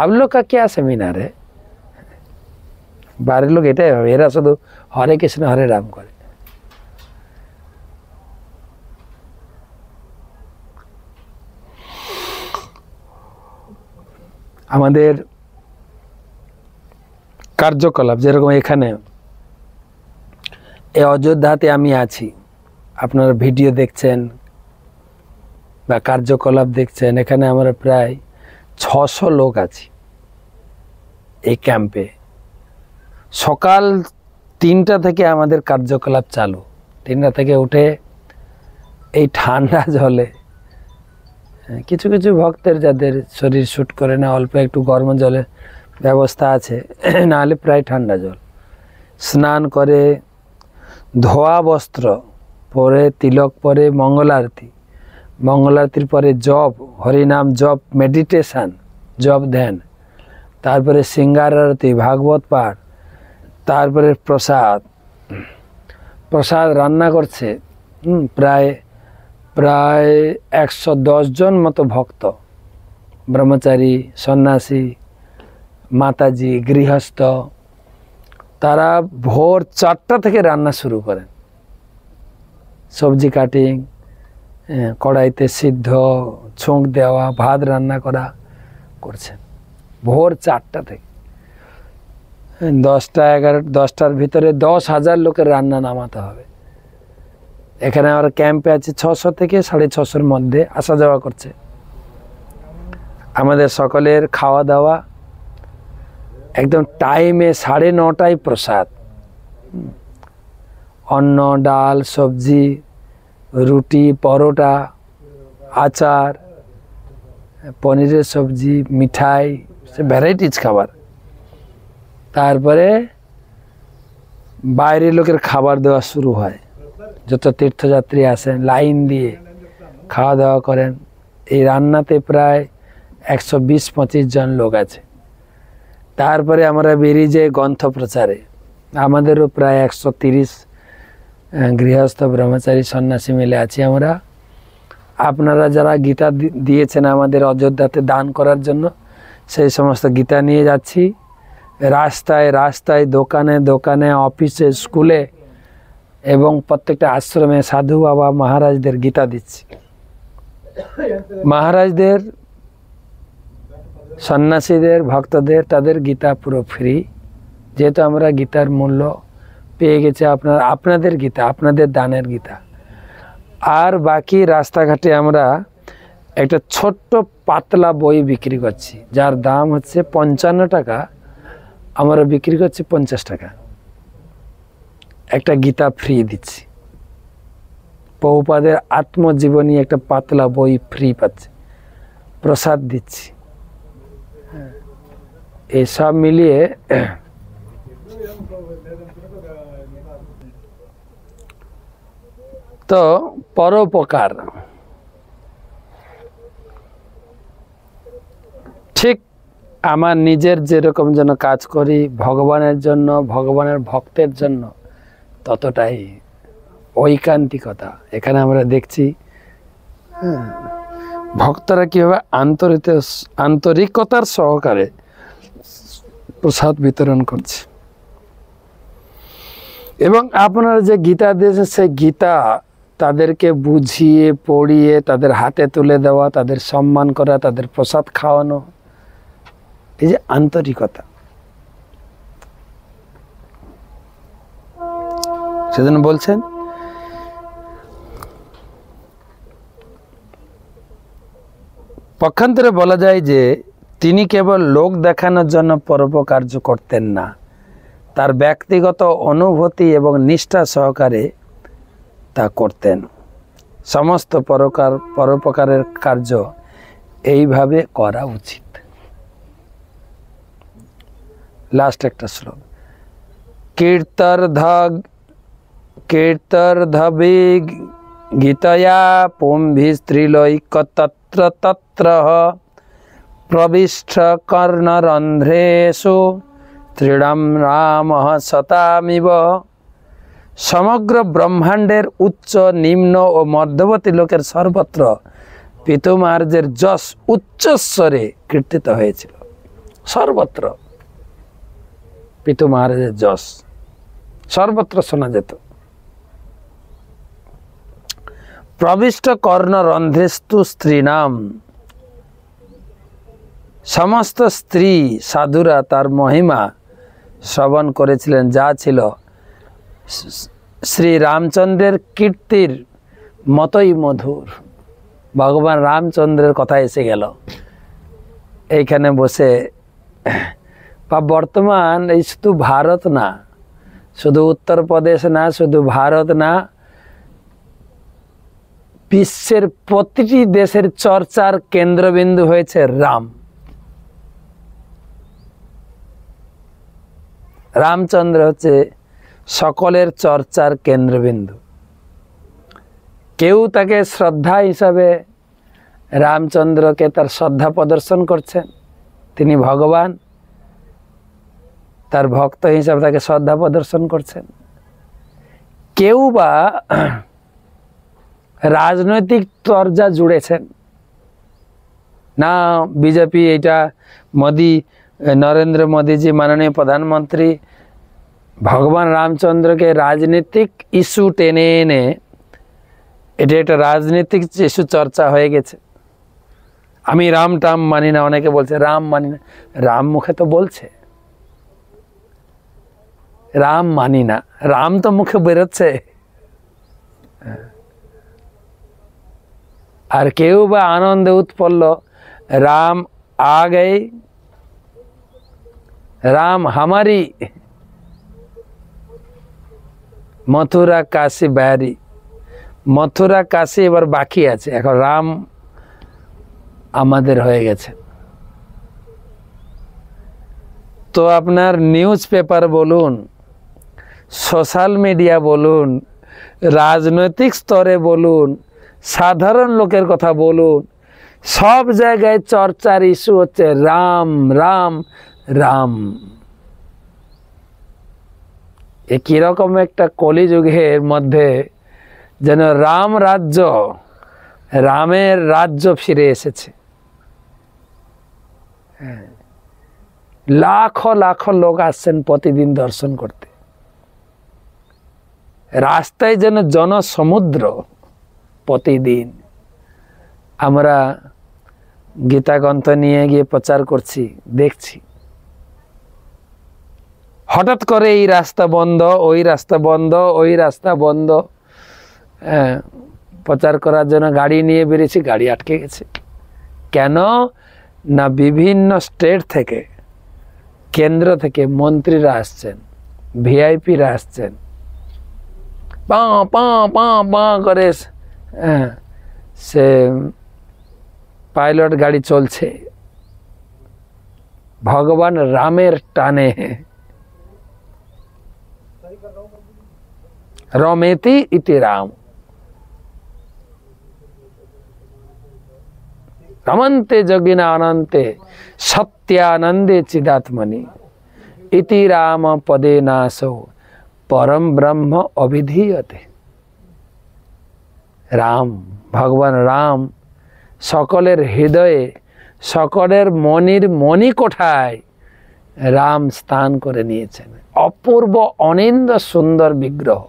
आप लोग का क्या सेमिनार है বাইরের লোক এটাই ভাবে এরা শুধু হরে কৃষ্ণ হরে রাম করে আমাদের কার্যকলাপ যেরকম এখানে এ অযোধ্যাতে আমি আছি আপনারা ভিডিও দেখছেন বা কার্যকলাপ দেখছেন এখানে আমরা প্রায় ছশো লোক আছি এই ক্যাম্পে সকাল তিনটা থেকে আমাদের কার্যকলাপ চালু তিনটা থেকে উঠে এই ঠান্ডা [LAUGHS] জলে হ্যাঁ, কিছু কিছু ভক্তের যাদের শরীর শ্যুট করে না অল্প একটু গরম জলের ব্যবস্থা আছে [CLEARS THROAT] নাহলে প্রায় ঠান্ডা জল স্নান করে ধোয়া বস্ত্র পরে তিলক পরে মঙ্গলারতি আরতির পরে জপ হরিনাম জপ মেডিটেশান জব ধ্যান তারপরে সিঙ্গার আরতি ভাগবত পাঠ তারপরে প্রসাদ প্রসাদ রান্না করছে প্রায় প্রায় একশো জন মতো ভক্ত ব্রহ্মচারী সন্ন্যাসী মাতাজি গৃহস্থ তারা ভোর চারটা থেকে রান্না শুরু করেন সবজি কাটিং কড়াইতে সিদ্ধ ছোঁক দেওয়া ভাত রান্না করা করছেন ভোর চারটা থেকে দশটা এগারো দশটার ভিতরে দশ হাজার লোকের রান্না নামাতে হবে এখানে আমার ক্যাম্পে আছে ছশো থেকে সাড়ে ছশোর মধ্যে আসা যাওয়া করছে আমাদের সকলের খাওয়া দাওয়া একদম টাইমে সাড়ে নটায় প্রসাদ অন্ন ডাল সবজি রুটি পরোটা আচার পনিরের সবজি মিঠাই সে ভ্যারাইটিজ খাবার তারপরে বাইরের লোকের খাবার দেওয়া শুরু হয় যত তীর্থযাত্রী আসেন লাইন দিয়ে খাওয়া দাওয়া করেন এই রান্নাতে প্রায় একশো বিশ পঁচিশ জন লোক আছে তারপরে আমরা বেরিয়ে যাই গ্রন্থ প্রচারে আমাদেরও প্রায় একশো তিরিশ গৃহস্থ ব্রহ্মচারী সন্ন্যাসী মিলে আছি আমরা আপনারা যারা গীতা দিয়েছেন আমাদের অযোধ্যাতে দান করার জন্য সেই সমস্ত গীতা নিয়ে যাচ্ছি রাস্তায় রাস্তায় দোকানে দোকানে অফিসে স্কুলে এবং প্রত্যেকটা আশ্রমে সাধু বাবা মহারাজদের গীতা দিচ্ছে মহারাজদের সন্ন্যাসীদের ভক্তদের তাদের গীতা পুরো ফ্রি যেহেতু আমরা গীতার মূল্য পেয়ে গেছে আপনার আপনাদের গীতা আপনাদের দানের গীতা আর বাকি রাস্তাঘাটে আমরা একটা ছোট্ট পাতলা বই বিক্রি করছি যার দাম হচ্ছে পঞ্চান্ন টাকা আমরা বিক্রি করছি পঞ্চাশ টাকা একটা গীতা ফ্রি দিচ্ছি বহুপাদের আত্মজীবনী একটা পাতলা বই ফ্রি পাচ্ছে প্রসাদ দিচ্ছি এসব মিলিয়ে তো পরোপকার আমার নিজের যেরকম যেন কাজ করি ভগবানের জন্য ভগবানের ভক্তের জন্য ততটাই ঐকান্তিকতা এখানে আমরা দেখছি হ্যাঁ, ভক্তরা কীভাবে আন্তরিত আন্তরিকতার সহকারে প্রসাদ বিতরণ করছে এবং আপনারা যে গীতা দিয়েছে সেই গীতা তাদেরকে বুঝিয়ে পড়িয়ে তাদের হাতে তুলে দেওয়া তাদের সম্মান করা তাদের প্রসাদ খাওয়ানো এই যে আন্তরিকতা সেজন্য বলছেন পক্ষান্তরে বলা যায় যে তিনি কেবল লোক দেখানোর জন্য পরোপকার্য করতেন না তার ব্যক্তিগত অনুভূতি এবং নিষ্ঠা সহকারে তা করতেন সমস্ত পরকার পরোপকারের কার্য এইভাবে করা উচিত লাস্ট একটা শ্লোক কীর্তর্ধ কীর্তর্ধবে গীতয়া পুম্ভি স্ত্রীলৈক তত্র তত্র প্রবিষ্ঠ কর্ণরন্ধ্রেষু ত্রিড়ম রাম শতামিব সমগ্র ব্রহ্মাণ্ডের উচ্চ নিম্ন ও মধ্যবর্তী লোকের সর্বত্র পিতুমার্যের যশ উচ্চস্বরে কীর্তিত হয়েছিল সর্বত্র পিতু মহারাজের যশ সর্বত্র শোনা যেত প্রবিষ্ট কর্ণ রন্ধ্রেস্তু স্ত্রী নাম সমস্ত স্ত্রী সাধুরা তার মহিমা শ্রবণ করেছিলেন যা ছিল শ্রী রামচন্দ্রের কীর্তির মতোই মধুর ভগবান রামচন্দ্রের কথা এসে গেল এইখানে বসে বা বর্তমান এই শুধু ভারত না শুধু উত্তরপ্রদেশ না শুধু ভারত না বিশ্বের প্রতিটি দেশের চর্চার কেন্দ্রবিন্দু হয়েছে রাম রামচন্দ্র হচ্ছে সকলের চর্চার কেন্দ্রবিন্দু কেউ তাকে শ্রদ্ধা হিসাবে রামচন্দ্রকে তার শ্রদ্ধা প্রদর্শন করছেন তিনি ভগবান তার ভক্ত হিসাবে তাকে শ্রদ্ধা প্রদর্শন করছেন কেউ বা [CLEARS THROAT] রাজনৈতিক তরজা জুড়েছেন না বিজেপি এটা মোদি নরেন্দ্র মোদীজি মাননীয় প্রধানমন্ত্রী ভগবান রামচন্দ্রকে রাজনৈতিক ইস্যু টেনে এনে এটা একটা রাজনৈতিক ইস্যু চর্চা হয়ে গেছে আমি রাম টাম মানি না অনেকে বলছে রাম মানি না রাম মুখে তো বলছে রাম মানি না রাম তো মুখে বেরোচ্ছে আর কেউ বা আনন্দে উৎপল্ল রাম আগে রাম হামারি মথুরা কাশি ব্যারি মথুরা কাশি এবার বাকি আছে এখন রাম আমাদের হয়ে গেছে তো আপনার নিউজ পেপার বলুন সোশ্যাল মিডিয়া বলুন রাজনৈতিক স্তরে বলুন সাধারণ লোকের কথা বলুন সব জায়গায় চর্চার ইস্যু হচ্ছে রাম রাম রাম এ কীরকম একটা কলিযুগের মধ্যে যেন রাম রাজ্য রামের রাজ্য ফিরে এসেছে লাখ হ্যাঁ। লাখ লোক আসছেন প্রতিদিন দর্শন করতে রাস্তায় যেন জনসমুদ্র প্রতিদিন আমরা গীতা গ্রন্থ নিয়ে গিয়ে প্রচার করছি দেখছি হঠাৎ করে এই রাস্তা বন্ধ ওই রাস্তা বন্ধ ওই রাস্তা বন্ধ হ্যাঁ, প্রচার করার জন্য গাড়ি নিয়ে বেরিয়েছি গাড়ি আটকে গেছে কেন না বিভিন্ন স্টেট থেকে কেন্দ্র থেকে মন্ত্রীরা আসছেন ভিআইপিরা আসছেন पाँ पाँ पाँ पाँ করে সে পাইলট গাড়ি চলছে ভগবান রামের টানে রমেতি ইতি রাম रमन्ते जोगिना अनन्ते सत्यानन्दे चिदात्मनि इति राम पदे नासौ পরম ব্রহ্ম অভিধীয়তে রাম ভগবান রাম সকলের হৃদয়ে সকলের মনির মনি কোঠায় রাম স্থান করে নিয়েছেন অপূর্ব অনিন্দ সুন্দর বিগ্রহ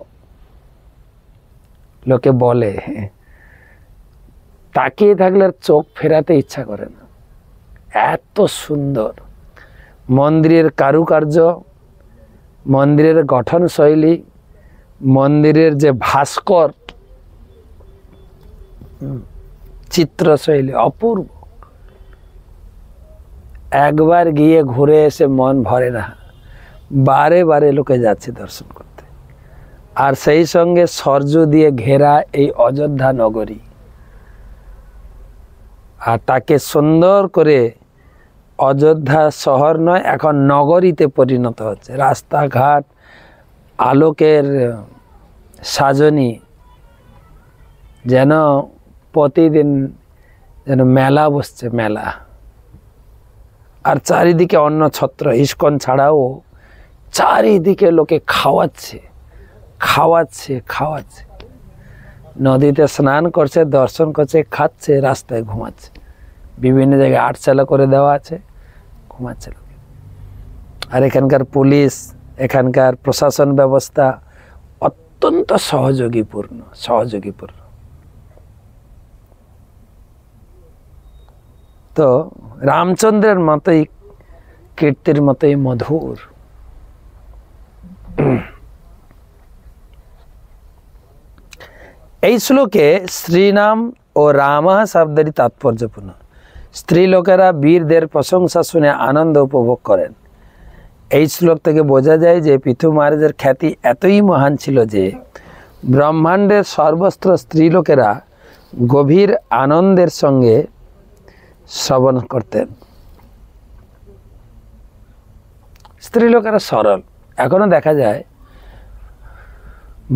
লোকে বলে তাকিয়ে থাকলে চোখ ফেরাতে ইচ্ছা করে না এত সুন্দর মন্দিরের কারুকার্য মন্দিরের গঠনশৈলী মন্দিরের যে ভাস্কর চিত্রশৈলী অপূর্ব একবার গিয়ে ঘুরে এসে মন ভরে না বারে বারে লোকে যাচ্ছে দর্শন করতে আর সেই সঙ্গে সর্য দিয়ে ঘেরা এই অযোধ্যা নগরী আর তাকে সুন্দর করে অযোধ্যা শহর নয় এখন নগরীতে পরিণত হচ্ছে রাস্তাঘাট আলোকের সাজনি যেন প্রতিদিন যেন মেলা বসছে মেলা আর চারিদিকে অন্য ছত্র ইস্কন ছাড়াও চারিদিকে লোকে খাওয়াচ্ছে খাওয়াচ্ছে খাওয়াচ্ছে নদীতে স্নান করছে দর্শন করছে খাচ্ছে রাস্তায় ঘুমাচ্ছে বিভিন্ন জায়গায় আটচালা করে দেওয়া আছে ঘুমাচ্ছে লোকে আর এখানকার পুলিশ এখানকার প্রশাসন ব্যবস্থা অত্যন্ত সহযোগীপূর্ণ সহযোগীপূর্ণ তো রামচন্দ্রের মতোই কীর্তির মতোই মধুর এই শ্লোকে শ্রীনাম ও রামা শব্দের তাৎপর্যপূর্ণ স্ত্রীলোকেরা বীরদের প্রশংসা শুনে আনন্দ উপভোগ করেন এই শ্লোক থেকে বোঝা যায় যে পিথু মহারাজের খ্যাতি এতই মহান ছিল যে ব্রহ্মাণ্ডের সর্বস্ত্র স্ত্রীলোকেরা গভীর আনন্দের সঙ্গে শ্রবণ করতেন স্ত্রীলোকেরা সরল এখনও দেখা যায়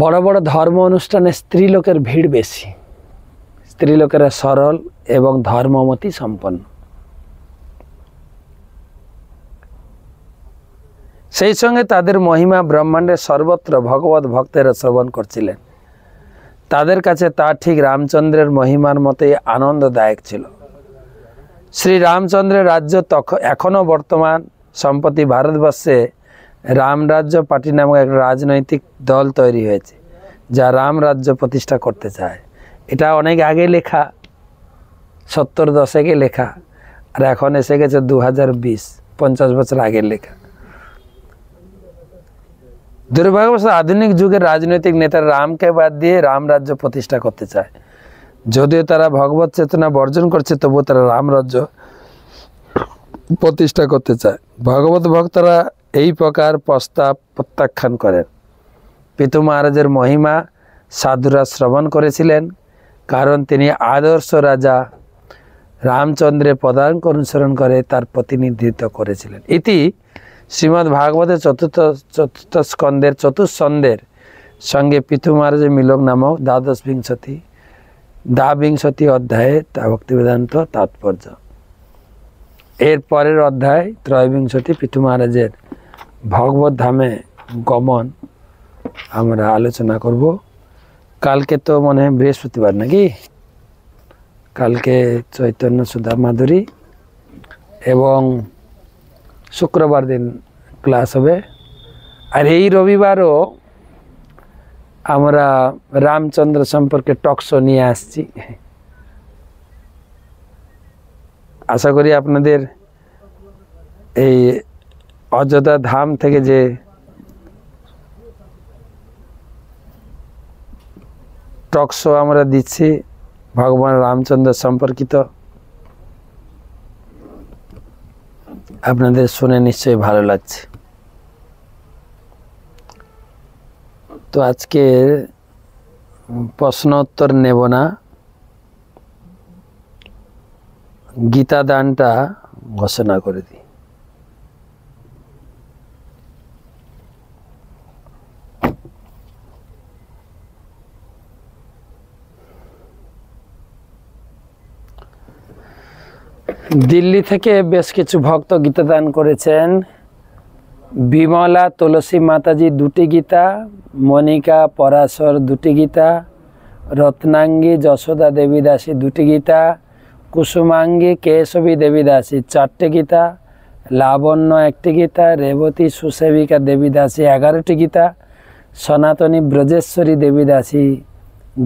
বড় বড় ধর্ম অনুষ্ঠানে স্ত্রীলোকের ভিড় বেশি স্ত্রীলোকেরা সরল এবং ধর্মমতি সম্পন্ন সেই সঙ্গে তাদের মহিমা ব্রহ্মাণ্ডের সর্বত্র ভগবত ভক্তেরা শ্রবণ করছিলেন তাদের কাছে তা ঠিক রামচন্দ্রের মহিমার মতে আনন্দদায়ক ছিল শ্রী রামচন্দ্রের রাজ্য তখন এখনও বর্তমান সম্প্রতি ভারতবর্ষে রামরাজ্য পার্টি নামক এক রাজনৈতিক দল তৈরি হয়েছে যা রামরাজ্য প্রতিষ্ঠা করতে চায় এটা অনেক আগে লেখা সত্তর দশকে লেখা আর এখন এসে গেছে দু হাজার বিশ পঞ্চাশ বছর আগের লেখা দুর্ভাগ্যবশত আধুনিক যুগের রাজনৈতিক নেতারা রামকে বাদ দিয়ে রাম রাজ্য প্রতিষ্ঠা করতে চায় যদিও তারা ভগবত চেতনা বর্জন করছে তবুও তারা রামরাজ্য প্রতিষ্ঠা করতে চায় ভগবত ভক্তরা এই প্রকার প্রস্তাব প্রত্যাখ্যান করেন পিতু মহারাজের মহিমা সাধুরা শ্রবণ করেছিলেন কারণ তিনি আদর্শ রাজা রামচন্দ্রের পদাঙ্ক অনুসরণ করে তার প্রতিনিধিত্ব করেছিলেন ইতি শ্রীমদ্ ভাগবতের চতুর্থ চতুর্থ স্কন্ধের চতুর্স্কন্ধের সঙ্গে পিথু মহারাজের মিলক নামক দ্বাদশ বিংশতি দ্বাবিংশতি অধ্যায়ে তা ভক্তিবেদান্ত তাৎপর্য এর পরের অধ্যায় ত্রয়োবিংশতি পিথু মহারাজের ভগবত ধামে গমন আমরা আলোচনা করব কালকে তো মনে হয় বৃহস্পতিবার নাকি কালকে চৈতন্য সুধা মাধুরী এবং শুক্রবার দিন ক্লাস হবে আর এই রবিবারও আমরা রামচন্দ্র সম্পর্কে টকশো নিয়ে আসছি আশা করি আপনাদের এই অযোধ্যা ধাম থেকে যে টক শো আমরা দিচ্ছি ভগবান রামচন্দ্র সম্পর্কিত আপনাদের শুনে নিশ্চয়ই ভালো লাগছে তো আজকে প্রশ্ন উত্তর নেব না গীতা দানটা ঘোষণা করে দিই দিল্লি থেকে বেশ কিছু ভক্ত দান করেছেন বিমলা তুলসী মাতাজি দুটি গীতা মনিকা পরাশর দুটি গীতা রত্নাঙ্গী যশোদা দেবীদাসী দুটি গীতা কুসুমাঙ্গী কেশবী দেবীদাসী চারটে গীতা লাবণ্য একটি গীতা রেবতী সুসেবিকা দেবীদাসী এগারোটি গীতা সনাতনী ব্রজেশ্বরী দেবীদাসী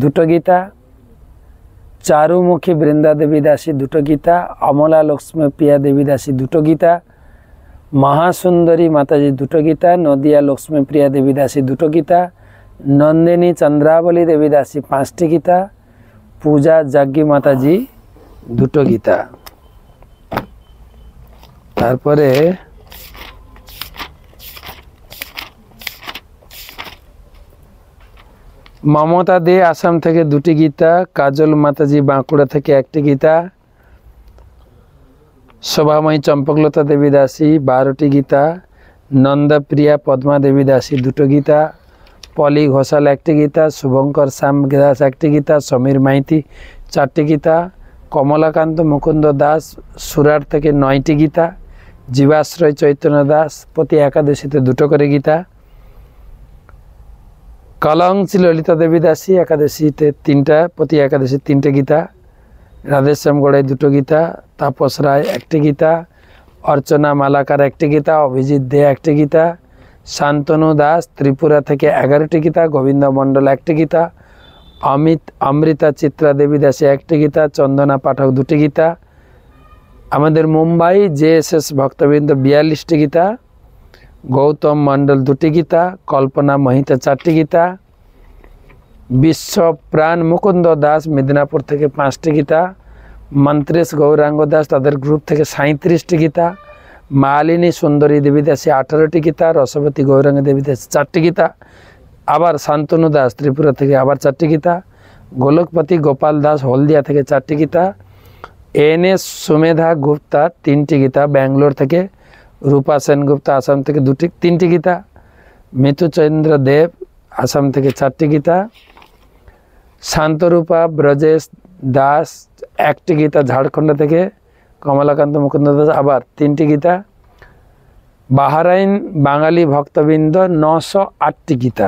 দুটো গীতা চারুমুখী বৃন্দা দেবী দাসী দুটো গীতা অমলা লক্ষ্মী প্রিয়া দেবী দাসী দুটো গীতা মহাসুন্দরী মাতাজি দুটো গীতা নদিয়া লক্ষ্মী প্রিয়া দেবী দাসী দুটো গীতা নন্দিনী চন্দ্রাবলী দেবী দাসী পাঁচটি গীতা পূজা যাজ্ঞী মাতাজি দুটো গীতা তারপরে মমতা দে আসাম থেকে দুটি গীতা কাজল মাতাজি বাঁকুড়া থেকে একটি গীতা শোভাময়ী চম্পকলতা দেবী দাসী বারোটি গীতা নন্দপ্রিয়া পদ্মা দেবী দাসী দুটো গীতা পলি ঘোষাল একটি গীতা শুভঙ্কর শ্যাম দাস একটি গীতা সমীর মাইতি চারটি গীতা কমলাকান্ত মুকুন্দ দাস সুরার থেকে নয়টি গীতা জীবাশ্রয় চৈতন্য দাস প্রতি একাদশীতে দুটো করে গীতা শ্রী ললিতা দেবী দাসী একাদশীতে তিনটা প্রতি একাদশী তিনটে গীতা রাধেশ্যাম গড়াই দুটো গীতা তাপস রায় একটি গীতা অর্চনা মালাকার একটি গীতা অভিজিৎ দে একটি গীতা শান্তনু দাস ত্রিপুরা থেকে এগারোটি গীতা গোবিন্দ মণ্ডল একটি গীতা অমিত অমৃতা চিত্রা দেবী দাসী একটি গীতা চন্দনা পাঠক দুটি গীতা আমাদের মুম্বাই জে এস এস ভক্তবৃন্দ বিয়াল্লিশটি গীতা गौतम मंडल दुति गीता कल्पना महिता चटकी गीता विश्व प्राण मुकुंद दास मिदनापुर থেকে পাঁচ টি গীতা মন্ত্রেশ গৌরাঙ্গ দাস আদার গ্রুপ থেকে 37 টি গীতা मालिनी সুন্দরী দেবী দাস 18 টি গীতা রসவதி গৌরাঙ্গ দেবী দাস 4 टी गीता আবার শান্তনু দাস ত্রিপুরা থেকে আবার 4 टी गीता গোলকপতি গোপাল দাস হলদিয়া থেকে 4 टी गीता एने सुमेधा গুপ্তা 3 टी गीता बेंगलोर থেকে রূপা সেনগুপ্ত আসাম থেকে দুটি তিনটি গীতা মিথুচন্দ্র দেব আসাম থেকে চারটি গীতা শান্তরূপা ব্রজেশ দাস একটি গীতা ঝাড়খণ্ড থেকে কমলাকান্ত মুকুন্দ দাস আবার তিনটি গীতা বাহারাইন বাঙালি ভক্তবৃন্দ নশো আটটি গীতা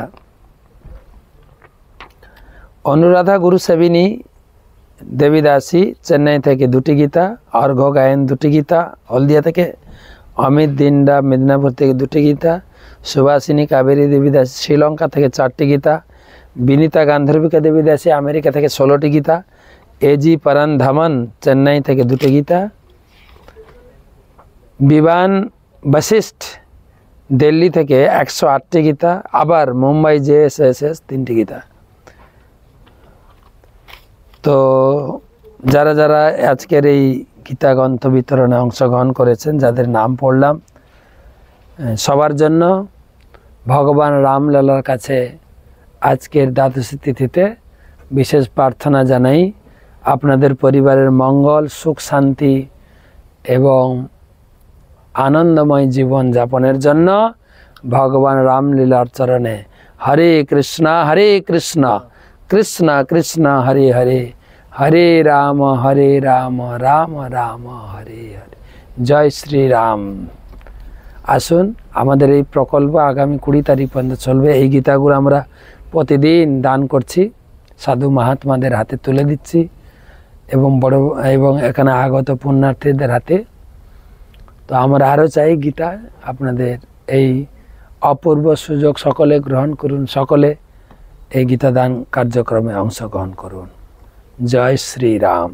অনুরাধা গুরুসেবিনী দেবীদাসী চেন্নাই থেকে দুটি গীতা অর্ঘ্য গায়েন দুটি গীতা হলদিয়া থেকে অমিত দিন্ডা মেদিনীপুর থেকে দুটি গীতা সুভাষিনী কাবেরী দেবী দাস শ্রীলঙ্কা থেকে চারটি গীতা বিনীতা গান্ধর্বিকা দেবী দাসী আমেরিকা থেকে ষোলোটি গীতা এজি পারান ধামন চেন্নাই থেকে দুটি গীতা বিমান বশিষ্ঠ দিল্লি থেকে একশো আটটি গীতা আবার Mumbai J S S S তিনটি গীতা তো যারা যারা আজকের এই গীতা গ্রন্থ বিতরণে অংশগ্রহণ করেছেন যাদের নাম পড়লাম সবার জন্য ভগবান রামলালার কাছে আজকের দ্বাদশী তিথিতে বিশেষ প্রার্থনা জানাই আপনাদের পরিবারের মঙ্গল সুখ শান্তি এবং আনন্দময় জীবন যাপনের জন্য ভগবান রামলীলার চরণে হরে কৃষ্ণ হরে কৃষ্ণ কৃষ্ণ কৃষ্ণ হরে হরে হরে রাম হরে রাম রাম রাম হরে হরে জয় শ্রীরাম আসুন আমাদের এই প্রকল্প আগামী কুড়ি তারিখ পর্যন্ত চলবে এই গীতাগুলো আমরা প্রতিদিন দান করছি সাধু মহাত্মাদের হাতে তুলে দিচ্ছি এবং বড় এবং এখানে আগত পুণ্যার্থীদের হাতে তো আমরা আরও চাই গীতা আপনাদের এই অপূর্ব সুযোগ সকলে গ্রহণ করুন সকলে এই গীতা দান কার্যক্রমে অংশগ্রহণ করুন जय श्री राम